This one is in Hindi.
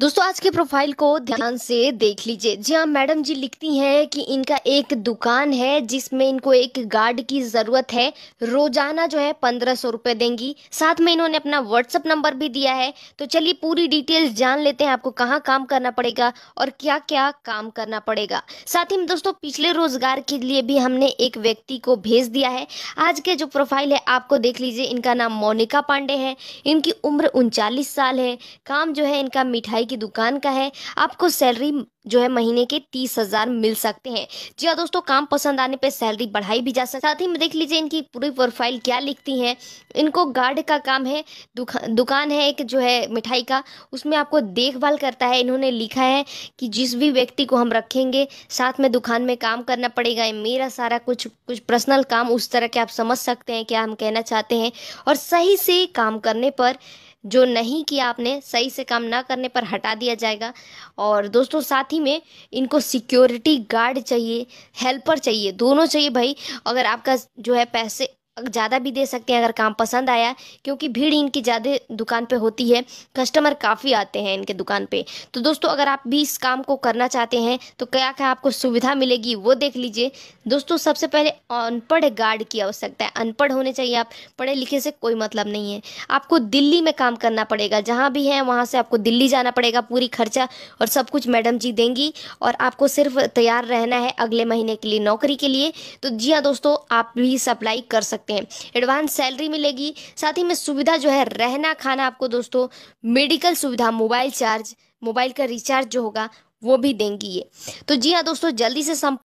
दोस्तों आज के प्रोफाइल को ध्यान से देख लीजिए जी हाँ मैडम जी लिखती हैं कि इनका एक दुकान है जिसमें इनको एक गार्ड की ज़रूरत है रोजाना जो है पंद्रह सौ रुपये देंगी साथ में इन्होंने अपना व्हाट्सअप नंबर भी दिया है तो चलिए पूरी डिटेल्स जान लेते हैं आपको कहाँ काम करना पड़ेगा और क्या क्या काम करना पड़ेगा साथ ही दोस्तों पिछले रोजगार के लिए भी हमने एक व्यक्ति को भेज दिया है आज के जो प्रोफाइल है आपको देख लीजिए इनका नाम मोनिका पांडे है इनकी उम्र उनचालीस साल है काम जो है इनका मिठाई की दुकान का है आपको सैलरी जो है महीने के तीस हज़ार मिल सकते हैं जी हाँ दोस्तों काम पसंद आने पे सैलरी बढ़ाई भी जा सकती है साथ ही में देख लीजिए इनकी पूरी प्रोफाइल क्या लिखती हैं इनको गार्ड का काम है दुका, दुकान है एक जो है मिठाई का उसमें आपको देखभाल करता है इन्होंने लिखा है कि जिस भी व्यक्ति को हम रखेंगे साथ में दुकान में काम करना पड़ेगा मेरा सारा कुछ कुछ पर्सनल काम उस तरह के आप समझ सकते हैं क्या हम कहना चाहते हैं और सही से काम करने पर जो नहीं किया आपने सही से काम ना करने पर हटा दिया जाएगा और दोस्तों साथ ही में इनको सिक्योरिटी गार्ड चाहिए हेल्पर चाहिए दोनों चाहिए भाई अगर आपका जो है पैसे ज़्यादा भी दे सकते हैं अगर काम पसंद आया क्योंकि भीड़ इनकी ज़्यादा दुकान पे होती है कस्टमर काफ़ी आते हैं इनके दुकान पे तो दोस्तों अगर आप भी इस काम को करना चाहते हैं तो क्या क्या आपको सुविधा मिलेगी वो देख लीजिए दोस्तों सबसे पहले अनपढ़ गार्ड की आवश्यकता है अनपढ़ होने चाहिए आप पढ़े लिखे से कोई मतलब नहीं है आपको दिल्ली में काम करना पड़ेगा जहाँ भी हैं वहाँ से आपको दिल्ली जाना पड़ेगा पूरी खर्चा और सब कुछ मैडम जी देंगी और आपको सिर्फ तैयार रहना है अगले महीने के लिए नौकरी के लिए तो जी हाँ दोस्तों आप भी सप्लाई कर सकते सकते हैं एडवांस सैलरी मिलेगी साथ ही में सुविधा जो है रहना खाना आपको दोस्तों मेडिकल सुविधा मोबाइल चार्ज मोबाइल का रिचार्ज जो होगा वो भी देंगी ये तो जी हाँ दोस्तों जल्दी से